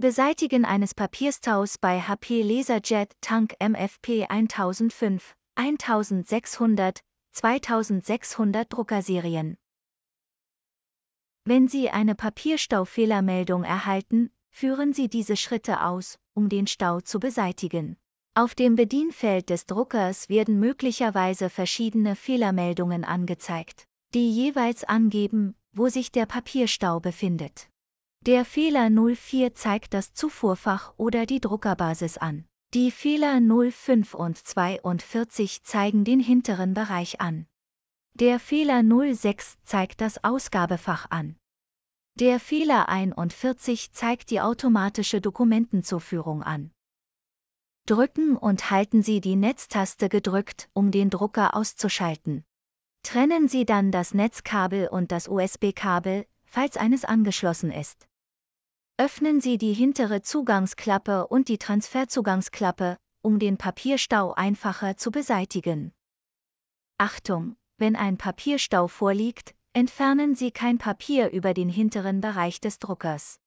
Beseitigen eines Papierstaus bei HP LaserJet Tank MFP 1005, 1600, 2600 Druckerserien. Wenn Sie eine Papierstaufehlermeldung erhalten, führen Sie diese Schritte aus, um den Stau zu beseitigen. Auf dem Bedienfeld des Druckers werden möglicherweise verschiedene Fehlermeldungen angezeigt, die jeweils angeben, wo sich der Papierstau befindet. Der Fehler 04 zeigt das Zufuhrfach oder die Druckerbasis an. Die Fehler 05 und 42 zeigen den hinteren Bereich an. Der Fehler 06 zeigt das Ausgabefach an. Der Fehler 41 zeigt die automatische Dokumentenzuführung an. Drücken und halten Sie die Netztaste gedrückt, um den Drucker auszuschalten. Trennen Sie dann das Netzkabel und das USB-Kabel, falls eines angeschlossen ist öffnen Sie die hintere Zugangsklappe und die Transferzugangsklappe, um den Papierstau einfacher zu beseitigen. Achtung, wenn ein Papierstau vorliegt, entfernen Sie kein Papier über den hinteren Bereich des Druckers.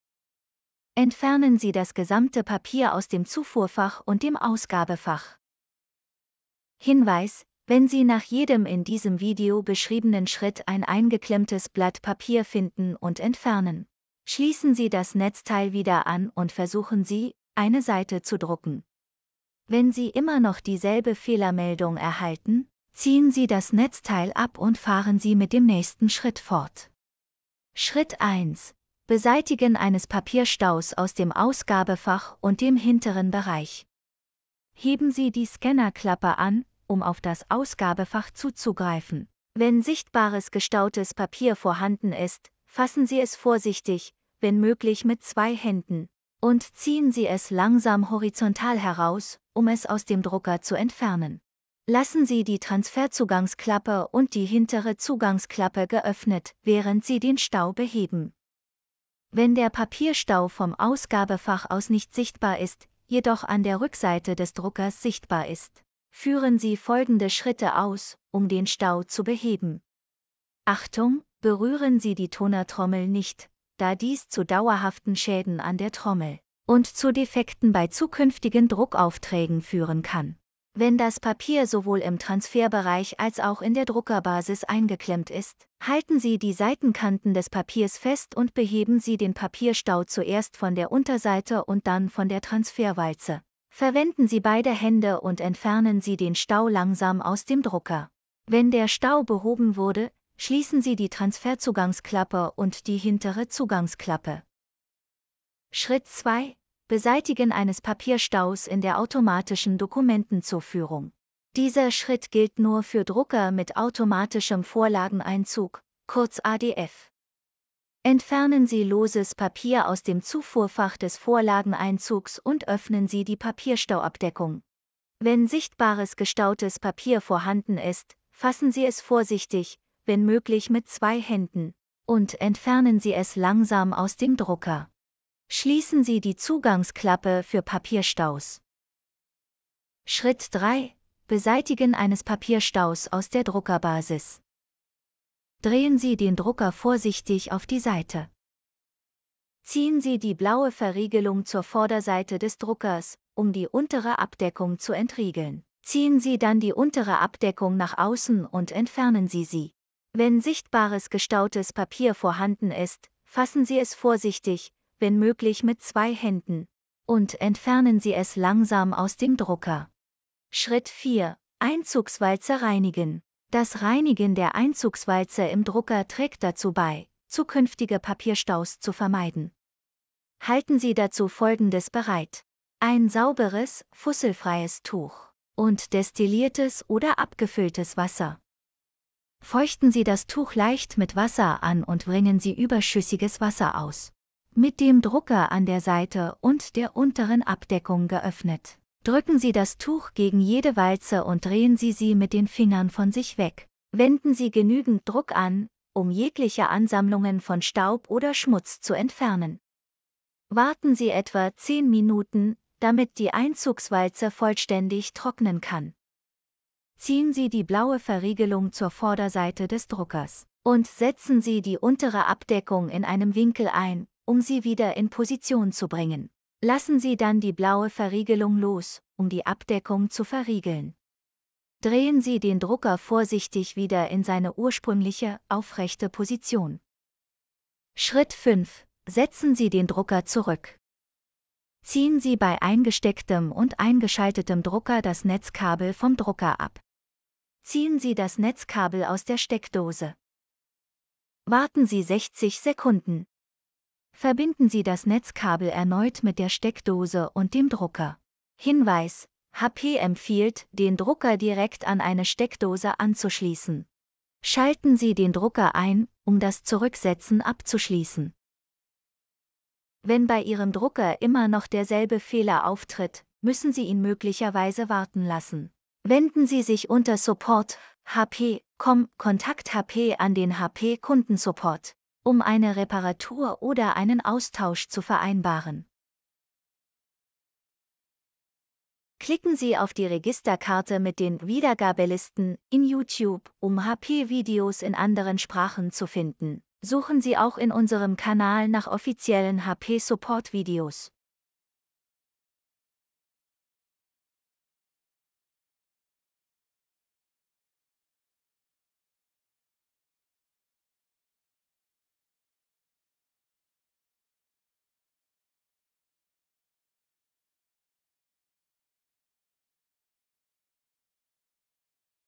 Entfernen Sie das gesamte Papier aus dem Zufuhrfach und dem Ausgabefach. Hinweis, wenn Sie nach jedem in diesem Video beschriebenen Schritt ein eingeklemmtes Blatt Papier finden und entfernen, Schließen Sie das Netzteil wieder an und versuchen Sie, eine Seite zu drucken. Wenn Sie immer noch dieselbe Fehlermeldung erhalten, ziehen Sie das Netzteil ab und fahren Sie mit dem nächsten Schritt fort. Schritt 1. Beseitigen eines Papierstaus aus dem Ausgabefach und dem hinteren Bereich. Heben Sie die Scannerklappe an, um auf das Ausgabefach zuzugreifen. Wenn sichtbares gestautes Papier vorhanden ist, fassen Sie es vorsichtig, wenn möglich mit zwei Händen, und ziehen Sie es langsam horizontal heraus, um es aus dem Drucker zu entfernen. Lassen Sie die Transferzugangsklappe und die hintere Zugangsklappe geöffnet, während Sie den Stau beheben. Wenn der Papierstau vom Ausgabefach aus nicht sichtbar ist, jedoch an der Rückseite des Druckers sichtbar ist, führen Sie folgende Schritte aus, um den Stau zu beheben. Achtung, berühren Sie die Tonertrommel nicht, da dies zu dauerhaften Schäden an der Trommel und zu Defekten bei zukünftigen Druckaufträgen führen kann. Wenn das Papier sowohl im Transferbereich als auch in der Druckerbasis eingeklemmt ist, halten Sie die Seitenkanten des Papiers fest und beheben Sie den Papierstau zuerst von der Unterseite und dann von der Transferwalze. Verwenden Sie beide Hände und entfernen Sie den Stau langsam aus dem Drucker. Wenn der Stau behoben wurde, Schließen Sie die Transferzugangsklappe und die hintere Zugangsklappe. Schritt 2. Beseitigen eines Papierstaus in der automatischen Dokumentenzuführung. Dieser Schritt gilt nur für Drucker mit automatischem Vorlageneinzug, kurz ADF. Entfernen Sie loses Papier aus dem Zufuhrfach des Vorlageneinzugs und öffnen Sie die Papierstauabdeckung. Wenn sichtbares gestautes Papier vorhanden ist, fassen Sie es vorsichtig, wenn möglich mit zwei Händen, und entfernen Sie es langsam aus dem Drucker. Schließen Sie die Zugangsklappe für Papierstaus. Schritt 3. Beseitigen eines Papierstaus aus der Druckerbasis. Drehen Sie den Drucker vorsichtig auf die Seite. Ziehen Sie die blaue Verriegelung zur Vorderseite des Druckers, um die untere Abdeckung zu entriegeln. Ziehen Sie dann die untere Abdeckung nach außen und entfernen Sie sie. Wenn sichtbares gestautes Papier vorhanden ist, fassen Sie es vorsichtig, wenn möglich mit zwei Händen, und entfernen Sie es langsam aus dem Drucker. Schritt 4. Einzugswalze reinigen. Das Reinigen der Einzugswalze im Drucker trägt dazu bei, zukünftige Papierstaus zu vermeiden. Halten Sie dazu Folgendes bereit. Ein sauberes, fusselfreies Tuch und destilliertes oder abgefülltes Wasser. Feuchten Sie das Tuch leicht mit Wasser an und bringen Sie überschüssiges Wasser aus. Mit dem Drucker an der Seite und der unteren Abdeckung geöffnet. Drücken Sie das Tuch gegen jede Walze und drehen Sie sie mit den Fingern von sich weg. Wenden Sie genügend Druck an, um jegliche Ansammlungen von Staub oder Schmutz zu entfernen. Warten Sie etwa 10 Minuten, damit die Einzugswalze vollständig trocknen kann ziehen Sie die blaue Verriegelung zur Vorderseite des Druckers und setzen Sie die untere Abdeckung in einem Winkel ein, um sie wieder in Position zu bringen. Lassen Sie dann die blaue Verriegelung los, um die Abdeckung zu verriegeln. Drehen Sie den Drucker vorsichtig wieder in seine ursprüngliche, aufrechte Position. Schritt 5. Setzen Sie den Drucker zurück. Ziehen Sie bei eingestecktem und eingeschaltetem Drucker das Netzkabel vom Drucker ab. Ziehen Sie das Netzkabel aus der Steckdose. Warten Sie 60 Sekunden. Verbinden Sie das Netzkabel erneut mit der Steckdose und dem Drucker. Hinweis: HP empfiehlt, den Drucker direkt an eine Steckdose anzuschließen. Schalten Sie den Drucker ein, um das Zurücksetzen abzuschließen. Wenn bei Ihrem Drucker immer noch derselbe Fehler auftritt, müssen Sie ihn möglicherweise warten lassen. Wenden Sie sich unter Support HP.com Kontakt HP an den HP Kundensupport, um eine Reparatur oder einen Austausch zu vereinbaren. Klicken Sie auf die Registerkarte mit den Wiedergabelisten in YouTube, um HP-Videos in anderen Sprachen zu finden. Suchen Sie auch in unserem Kanal nach offiziellen HP-Support-Videos.